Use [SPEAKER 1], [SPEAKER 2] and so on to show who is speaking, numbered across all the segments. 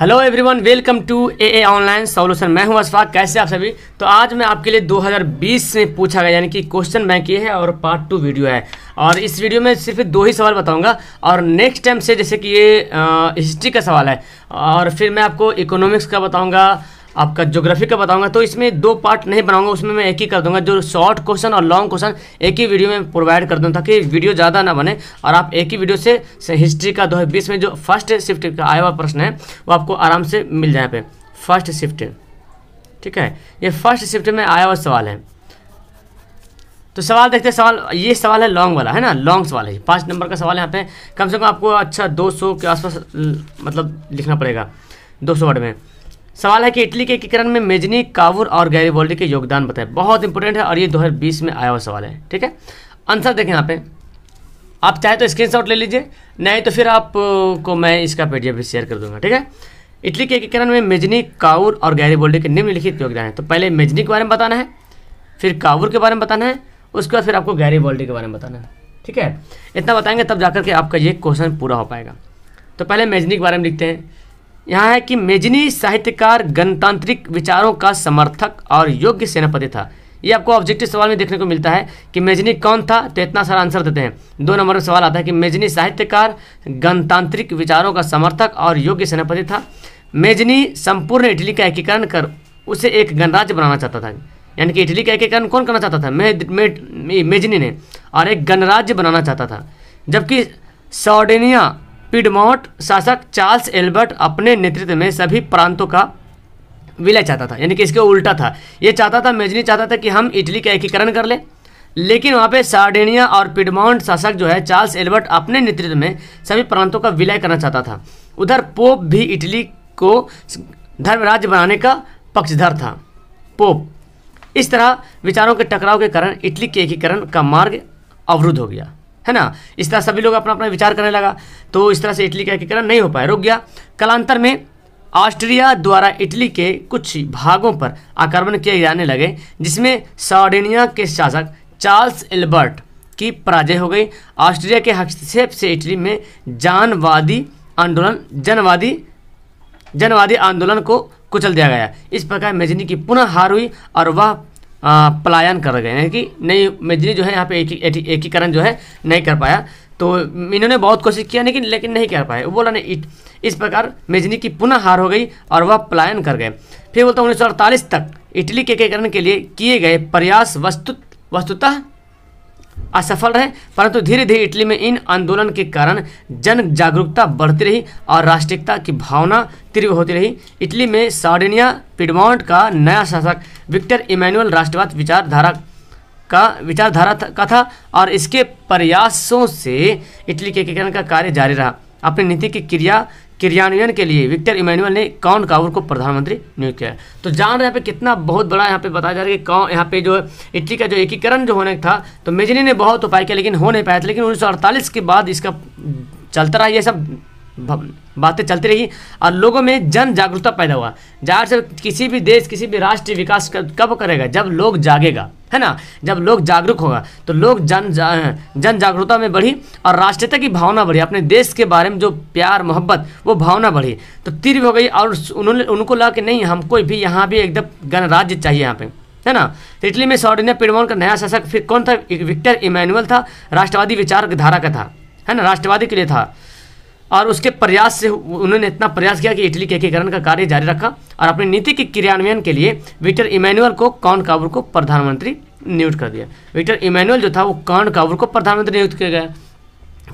[SPEAKER 1] hello everyone welcome to A A online solution मैं हूं अशफाक कैसे आप सभी तो आज मैं आपके लिए 2020 में पूछा गया यानी कि क्वेश्चन बैंक ये है और पार्ट टू वीडियो है और इस वीडियो में सिर्फ दो ही सवाल बताऊंगा और नेक्स्ट टाइम से जैसे कि ये हिस्ट्री का सवाल है और फिर मैं आपको इकोनॉमिक्स का बताऊँगा आपका ज्योग्राफी का बताऊंगा तो इसमें दो पार्ट नहीं बनाऊंगा उसमें मैं एक ही कर दूंगा जो शॉर्ट क्वेश्चन और लॉन्ग क्वेश्चन एक ही वीडियो में प्रोवाइड कर दूँ ताकि वीडियो ज़्यादा ना बने और आप एक ही वीडियो से, हिस्ट्री का दो बीस में जो फर्स्ट शिफ्ट का आया हुआ प्रश्न है वो आपको आराम से मिल जाए पे फर्स्ट शिफ्ट ठीक है ये फर्स्ट शिफ्ट में आया हुआ सवाल है तो सवाल देखते हैं सवाल ये सवाल है लॉन्ग वाला है ना लॉन्ग सवाल है पाँच नंबर का सवाल है यहाँ पे कम से कम आपको अच्छा 200 के आसपास मतलब लिखना पड़ेगा 200 वर्ड में सवाल है कि इटली के एकीकरण में मेजनी कावुर और गैरीबोल्डी के योगदान बताए बहुत इंपॉर्टेंट है और ये 2020 में आया हुआ सवाल है ठीक है आंसर देखें यहाँ पे आप चाहे तो स्क्रीनशॉट ले लीजिए नहीं तो फिर आपको मैं इसका पेडीएफ भी शेयर कर दूंगा ठीक है इटली के एकीकरण में मेजनी काउर और गैरीबोल्डी के निम्नलिखित योगदान है तो पहले मेजनी के बारे में बताना है फिर काउर के बारे में बताना है उसके बाद फिर आपको गैरीबोल्डी के बारे में बताना है ठीक है इतना बताएंगे तब जाकर के आपका ये क्वेश्चन पूरा हो पाएगा तो पहले मेजनी के बारे में लिखते हैं यहाँ है कि मेजनी साहित्यकार गणतांत्रिक विचारों का समर्थक और योग्य सेनापति था ये आपको ऑब्जेक्टिव सवाल में देखने को मिलता है कि मेजनी कौन था तो इतना सारा आंसर देते हैं दो नंबर में सवाल आता है कि मेजनी साहित्यकार गणतांत्रिक विचारों का समर्थक और योग्य सेनापति था मेजनी संपूर्ण इटली का एकीकरण कर उसे एक गणराज्य बनाना चाहता था यानी कि इटली का एकीकरण कौन करना चाहता था मे, मे, मेजनी ने और एक गणराज्य बनाना चाहता था जबकि सॉर्डेनिया पिडमॉट शासक चार्ल्स एल्बर्ट अपने नेतृत्व में सभी प्रांतों का विलय चाहता था यानी कि इसके उल्टा था ये चाहता था मेजनी चाहता था कि हम इटली का एकीकरण कर लें लेकिन वहाँ पे सार्डेनिया और पिडमाउंट शासक जो है चार्ल्स एल्बर्ट अपने नेतृत्व में सभी प्रांतों का विलय करना चाहता था उधर पोप भी इटली को धर्मराज बनाने का पक्षधर था पोप इस तरह विचारों के टकराव के कारण इटली के एकीकरण का मार्ग अवरुद्ध हो गया है ना इस तरह सभी लोग अपना अपना विचार करने लगा तो इस तरह से इटली का एकीकरण नहीं हो पाया रुक गया कलांतर में ऑस्ट्रिया द्वारा इटली के कुछ भागों पर आक्रमण किए जाने लगे जिसमें सार्डिनिया के शासक चार्ल्स एल्बर्ट की पराजय हो गई ऑस्ट्रिया के हस्तक्षेप से इटली में जानवादी आंदोलन जनवादी जनवादी आंदोलन को कुचल दिया गया इस प्रकार मेजनी की पुनः हार हुई और वह पलायन कर गए यानी कि नहीं मेजरी जो है यहाँ पे एकीकरण जो है नहीं कर पाया तो इन्होंने बहुत कोशिश किया लेकिन लेकिन नहीं कर पाए बोला नहीं इस प्रकार मेजनी की पुनः हार हो गई और वह पलायन कर गए फिर बोलता उन्नीस तक इटली के एकीकरण के लिए किए गए प्रयास वस्तु वस्तुतः असफल रहे परंतु धीरे धीरे इटली में इन आंदोलन के कारण जन जागरूकता बढ़ती रही और राष्ट्रीयता की भावना तीव्र होती रही इटली में सार्डिनिया पिडमाउंट का नया शासक विक्टर इमैनुअल राष्ट्रवाद विचारधारा का विचारधारा का था और इसके प्रयासों से इटली के एकीकरण का कार्य जारी रहा अपनी नीति की क्रिया क्रियान्वयन के लिए विक्टर इमैनुअल ने कौन कावर को प्रधानमंत्री नियुक्त किया तो जान रहे यहाँ पे कितना बहुत बड़ा यहाँ पे बताया जा रहा है कि कौन यहाँ पे जो इटली का जो एकीकरण जो होने था तो मेजनी ने बहुत उपाय किया लेकिन हो नहीं पाया था लेकिन उन्नीस के बाद इसका चलता रहा यह सब बातें चलती रही और लोगों में जन जागरूकता पैदा हुआ जाहिर से किसी भी देश किसी भी राष्ट्रीय विकास कब करेगा जब लोग जागेगा है ना जब लोग जागरूक होगा तो लोग जन जा, जन जागरूकता में बढ़ी और राष्ट्रीयता की भावना बढ़ी अपने देश के बारे में जो प्यार मोहब्बत वो भावना बढ़ी तो तीव्र हो गई और उन्होंने उनको लगा कि नहीं हमको भी यहाँ भी एकदम गणराज्य चाहिए यहाँ पे है ना तो इटली में सॉर्डिनिया पिडमोन का नया शासक फिर कौन था विक्टर इमैनुअल था राष्ट्रवादी विचारधारा का था है ना राष्ट्रवादी के लिए था और उसके प्रयास से उन्होंने इतना प्रयास किया कि इटली के एकीकरण का कार्य जारी रखा और अपनी नीति के क्रियान्वयन के लिए विक्टर इमैनुअल को कौन काबुर को प्रधानमंत्री नियुक्त कर दिया विक्टर इमैनुअल जो था वो कौन काबुर को प्रधानमंत्री नियुक्त किया गया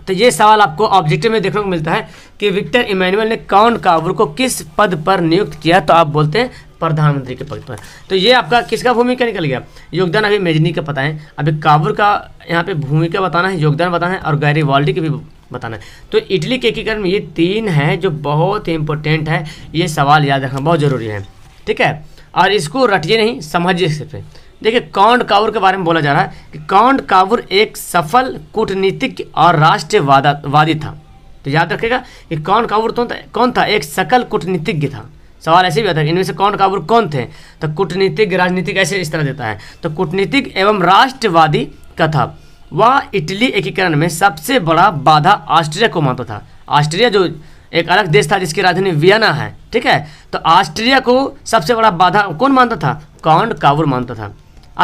[SPEAKER 1] तो ये सवाल आपको ऑब्जेक्टिव में देखने को मिलता है कि विक्टर इमैनुअल ने कौन काबुर को किस पद पर नियुक्त किया तो आप बोलते हैं प्रधानमंत्री के पद पर तो ये आपका किसका भूमिका निकल गया योगदान अभी मेजनी का पता है अभी काबुर का यहाँ पे भूमिका बताना है योगदान बताना है और गैरी वाल्डी की भी बताना है तो इडली के एकीकरण में ये तीन हैं जो बहुत इंपॉर्टेंट है ये सवाल याद रखना बहुत ज़रूरी है ठीक है और इसको रटिए नहीं समझिए सिर्फ देखिए कौंड कावुर के बारे में बोला जा रहा है कि कौंड कावुर एक सफल कूटनीतिक और राष्ट्रवादी था तो याद रखेगा कि कौन कावुर तो कौन था एक सकल कूटनीतिज्ञ था सवाल ऐसे भी आता है इनमें से कौन काबुर कौन थे तो कूटनीतिक राजनीतिक ऐसे इस तरह देता है तो कूटनीतिक एवं राष्ट्रवादी कथा वह इटली एकीकरण में सबसे बड़ा बाधा ऑस्ट्रिया को मानता था ऑस्ट्रिया जो एक अलग देश था जिसकी राजधानी वियना है ठीक है तो ऑस्ट्रिया को सबसे बड़ा बाधा कौन मानता था काउंट कावुर मानता था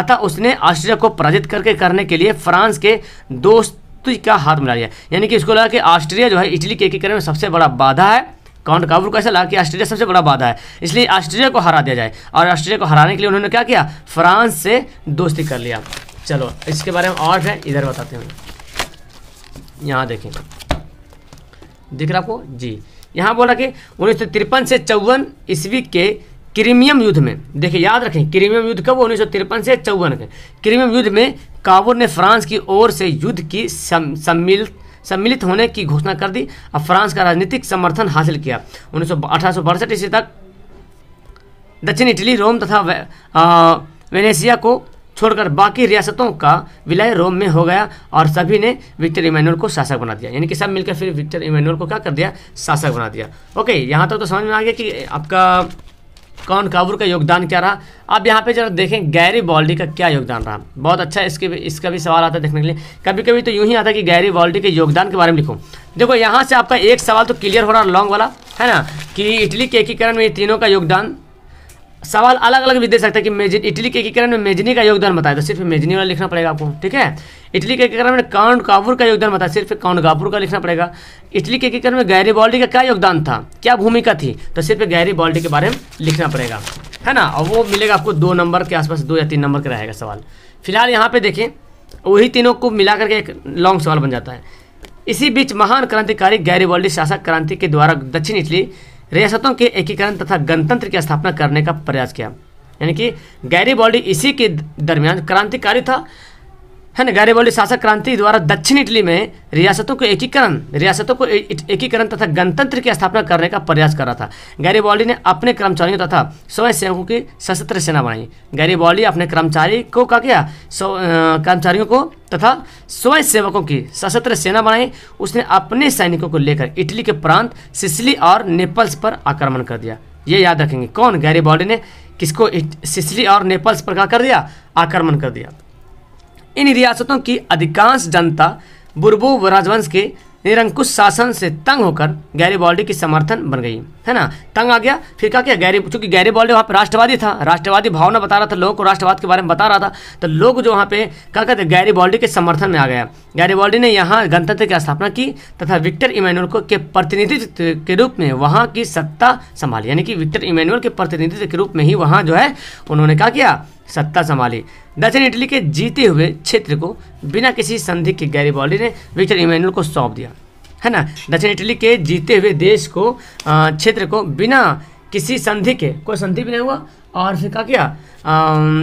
[SPEAKER 1] अतः उसने ऑस्ट्रिया को पराजित करके करने के लिए फ्रांस के दोस्ती का हाथ मिला लिया यानी कि इसको लगा कि ऑस्ट्रिया जो है इटली के एकीकरण में सबसे बड़ा बाधा है काउंट कावर को ऐसा लगा कि ऑस्ट्रेलिया सबसे बड़ा बाधा है इसलिए ऑस्ट्रेलिया को हरा दिया जाए और ऑस्ट्रेलिया को हराने के लिए उन्होंने क्या किया फ्रांस से दोस्ती कर लिया चलो इसके बारे में और है इधर बताते हैं यहाँ देखें दिख रहा आपको जी यहाँ बोला कि उन्नीस सौ तिरपन से चौवन ईस्वी के क्रीमियम युद्ध में देखिए याद रखें क्रीमियम युद्ध कब उन्नीस सौ तिरपन से चौवन के क्रीमियम युद्ध में काबुर ने फ्रांस की ओर से युद्ध की सम्मिलित सम्मिलित होने की घोषणा कर दी और फ्रांस का राजनीतिक समर्थन हासिल किया उन्नीस सौ ईस्वी तक दक्षिण इटली रोम तथा वे, आ, वेनेसिया को छोड़कर बाकी रियासतों का विलय रोम में हो गया और सभी ने विक्टर इमैनुअल को शासक बना दिया यानी कि सब मिलकर फिर विक्टर इमैनुअल को क्या कर दिया शासक बना दिया ओके यहाँ तक तो समझ में आ गया कि आपका कौन काबूर का योगदान क्या रहा अब यहाँ पे जरा देखें गैरी बॉल्डी का क्या योगदान रहा बहुत अच्छा इसके भी इसका भी सवाल आता है देखने के लिए कभी कभी तो यूँ ही आता है कि गैरी बॉल्डी के योगदान के बारे में लिखो देखो यहाँ से आपका एक सवाल तो क्लियर हो रहा लॉन्ग वाला है ना कि इटली के एकीकरण में तीनों का योगदान सवाल अलग अलग भी दे सकते हैं कि मेजिन इटली के एकीकरण में मेजनी का योगदान बताया तो सिर्फ मेजनी वाला लिखना पड़ेगा आपको ठीक है इटली के एकीकरण में काउंट काबूर का योगदान बताया सिर्फ काउंट काबूर का लिखना पड़ेगा इटली के एकीकरण में गैरी बॉल्डी का क्या योगदान था क्या भूमिका थी तो सिर्फ गैरी बॉल्डी के बारे में लिखना पड़ेगा है ना और वो मिलेगा आपको दो नंबर के आसपास दो या तीन नंबर का रहेगा सवाल फिलहाल यहाँ पे देखें वही तीनों को मिला करके एक लॉन्ग सवाल बन जाता है इसी बीच महान क्रांतिकारी गैरी बॉल्डी शासक क्रांति के द्वारा दक्षिण इटली रियासतों के एकीकरण तथा गणतंत्र की स्थापना करने का प्रयास किया यानी कि गैरी बॉडी इसी के दरमियान क्रांतिकारी था है ना गैरिबोली शासक क्रांति द्वारा दक्षिण इटली में रियासतों को एकीकरण रियासतों को एकीकरण तथा गणतंत्र की स्थापना करने का प्रयास कर रहा था गैरिबोली ने अपने कर्मचारियों तथा स्वयं सेवकों की सशस्त्र सेना बनाई गैरिबोली अपने कर्मचारी को क्या किया कर्मचारियों को तथा स्वयं सेवकों की सशस्त्र सेना बनाई उसने अपने सैनिकों को लेकर इटली के प्रांत सिसली और नेपल्स पर आक्रमण कर दिया ये याद रखेंगे कौन गैरिबॉडी ने किसको सिसली और नेपल्स पर क्या कर दिया आक्रमण कर दिया इन रियासतों की अधिकांश जनता बुरबो राजवंश के निरंकुश शासन से तंग होकर गैरी बॉल्डी की समर्थन बन गई है ना तंग आ गया फिर क्या किया गैरी चूंकि गैरी गैरीबॉल्डी वहाँ पर राष्ट्रवादी था राष्ट्रवादी भावना बता रहा था लोगों को राष्ट्रवाद के बारे में बता रहा था तो लोग जो वहाँ पे क्या कहते गैरी बॉल्डी के समर्थन में आ गया गैरी बॉल्डी ने यहाँ गणतंत्र की स्थापना की तथा विक्टर इमैनुअल को के प्रतिनिधित्व के रूप में वहाँ की सत्ता संभाली यानी कि विक्टर इमैनुअल के प्रतिनिधित्व के रूप में ही वहाँ जो है उन्होंने क्या किया सत्ता संभाली दक्षिण इटली के जीते हुए क्षेत्र को बिना किसी संधि के गैरीबॉली ने विक्टर इमेनुअल को सौंप दिया है ना दक्षिण इटली के जीते हुए देश को क्षेत्र को बिना किसी संधि के कोई संधि भी नहीं हुआ और फिर कहा क्या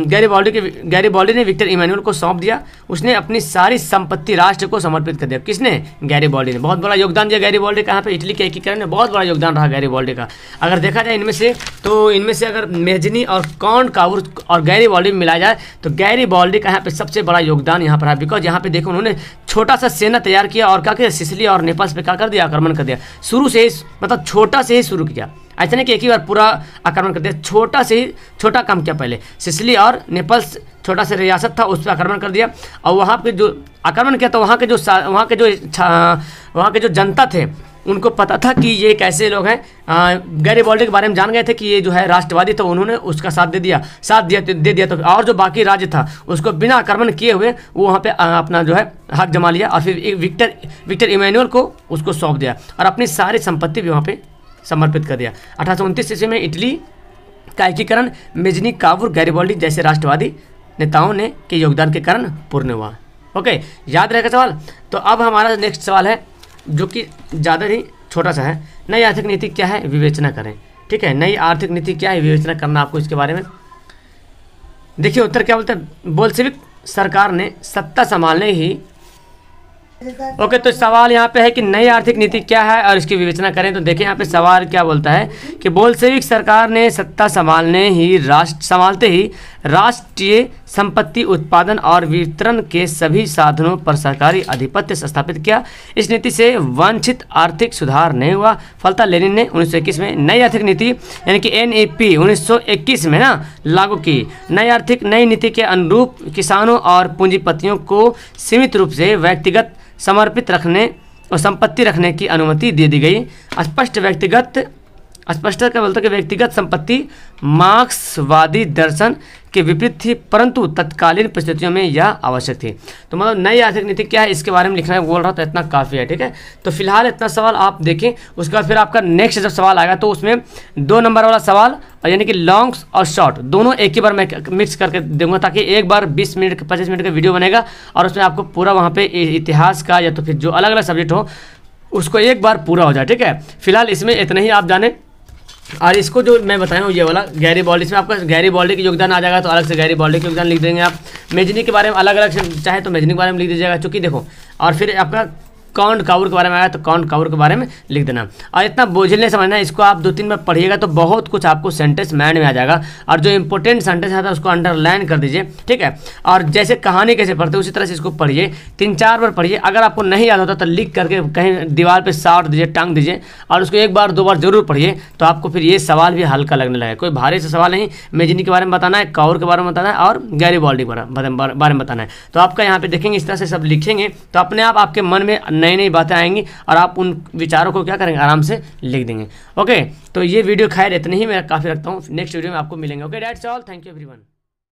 [SPEAKER 1] गैरी बॉल्डी के गैरी बॉल्डी ने विक्टर इमानुअल को सौंप दिया उसने अपनी सारी संपत्ति राष्ट्र को समर्पित कर दिया किसने गैरी बॉल्डी ने बहुत बड़ा योगदान दिया गैरी बॉल्डी कहाँ पे इटली के एकीकरण में बहुत बड़ा योगदान रहा गैरी बॉल्डी का अगर देखा जाए इनमें से तो इनमें से अगर मेजनी और कौन काउर और गैरी बॉल्डी में मिलाया जाए तो गैरी बॉल्डी का यहाँ पर सबसे बड़ा योगदान यहाँ पर रहा बिकॉज यहाँ पर देखो उन्होंने छोटा सा सेना तैयार किया और क्या किया सिसली और नेपाल पर क्या कर दिया आक्रमण कर दिया शुरू से ही मतलब छोटा से ही शुरू किया ऐसा नहीं कि एक ही बार पूरा आक्रमण कर दिया छोटा से ही छोटा काम किया पहले सिसली और नेपल्स छोटा सा रियासत था उस पर आक्रमण कर दिया और वहाँ पे जो आक्रमण किया तो वहाँ के जो वहाँ के जो वहाँ के जो जनता थे उनको पता था कि ये कैसे लोग हैं गैरी बॉल्डे के बारे में जान गए थे कि ये जो है राष्ट्रवादी तो उन्होंने उसका साथ दे दिया साथ दिया दे दिया तो और जो बाकी राज्य था उसको बिना आक्रमण किए हुए वो वहाँ पे अपना जो है हक जमा लिया और फिर विक्टर विक्टर इमैनुअल को उसको सौंप दिया और अपनी सारी संपत्ति भी वहाँ पर समर्पित कर दिया अठारह ईस्वी में इटली का एकीकरण मेजनी कावुर गैरिबॉल्डी जैसे राष्ट्रवादी नेताओं ने के योगदान के कारण पूर्ण हुआ ओके याद रहेगा सवाल तो अब हमारा नेक्स्ट सवाल है जो कि ज़्यादा ही छोटा सा है नई आर्थिक नीति क्या है विवेचना करें ठीक है नई आर्थिक नीति क्या है विवेचना करना आपको इसके बारे में देखिए उत्तर क्या बोलते हैं बोल्सेविक सरकार ने सत्ता संभालने ही ओके okay, तो सवाल यहाँ पे है कि नई आर्थिक नीति क्या है और इसकी विवेचना करें तो देखें यहाँ पे सवाल क्या बोलता है कि बोलसेविक सरकार ने सत्ता संभालने ही राष्ट्र संभालते ही राष्ट्रीय संपत्ति उत्पादन और वितरण के सभी साधनों पर सरकारी आधिपत्य स्थापित किया इस नीति से वांछित आर्थिक सुधार नहीं हुआ फलता लेनिन ने उन्नीस में नई आर्थिक नीति यानी कि एन ए में ना लागू की नई आर्थिक नई नीति के अनुरूप किसानों और पूंजीपतियों को सीमित रूप से व्यक्तिगत समर्पित रखने और संपत्ति रखने की अनुमति दे दी गई स्पष्ट व्यक्तिगत स्पष्ट का बोलते कि व्यक्तिगत संपत्ति मार्क्सवादी दर्शन के विपरीत थी परंतु तत्कालीन परिस्थितियों में यह आवश्यक थी तो मतलब नई आर्थिक नीति क्या है इसके बारे में लिखना है बोल रहा था इतना काफ़ी है ठीक है तो फिलहाल इतना सवाल आप देखें उसके बाद फिर आपका नेक्स्ट जब सवाल आएगा तो उसमें दो नंबर वाला सवाल यानी कि लॉन्ग्स और शॉर्ट दोनों एक ही बार मैं मिक्स करके दूंगा ताकि एक बार 20 मिनट का 25 मिनट का वीडियो बनेगा और उसमें आपको पूरा वहाँ पे इतिहास का या तो फिर जो अलग अलग सब्जेक्ट हो उसको एक बार पूरा हो जाए ठीक है फिलहाल इसमें इतना ही आप जाने और इसको जो मैं बताया हूँ ये वाला गैरी बॉल्डी इसमें आपका गैरी बॉल्डी का योगदान आ जाएगा तो अलग से गैरी बॉल्डी का योगदान लिख देंगे आप मेजनी के बारे में अलग अलग से चाहे तो मेजनी के बारे में लिख दीजिएगा चूँकि देखो और फिर आपका काउंट काउर के बारे में आया तो काउंट काउर के बारे में लिख देना और इतना नहीं समझना इसको आप दो तीन बार पढ़िएगा तो बहुत कुछ आपको सेंटेंस माइंड में आ जाएगा और जो इंपॉर्टेंट सेंटेंस आता है उसको अंडरलाइन कर दीजिए ठीक है और जैसे कहानी कैसे पढ़ते हैं उसी तरह से इसको पढ़िए तीन चार बार पढ़िए अगर आपको नहीं याद होता तो लिख करके कहीं दीवार पर साट दीजिए टांग दीजिए और उसको एक बार दो बार जरूर पढ़िए तो आपको फिर ये सवाल भी हल्का लगने लगे कोई भारी से सवाल नहीं मेजनी के बारे में बताना है काउर के बारे में बताना है और गैरी बॉल्डी के बारे में बताना है तो आपका यहाँ पे देखेंगे इस तरह से सब लिखेंगे तो अपने आपके मन में नई नई बातें आएंगी और आप उन विचारों को क्या करेंगे आराम से लिख देंगे ओके तो ये वीडियो खैर इतनी ही मैं काफ़ी रखता हूँ नेक्स्ट वीडियो में आपको मिलेंगे okay that's all thank you every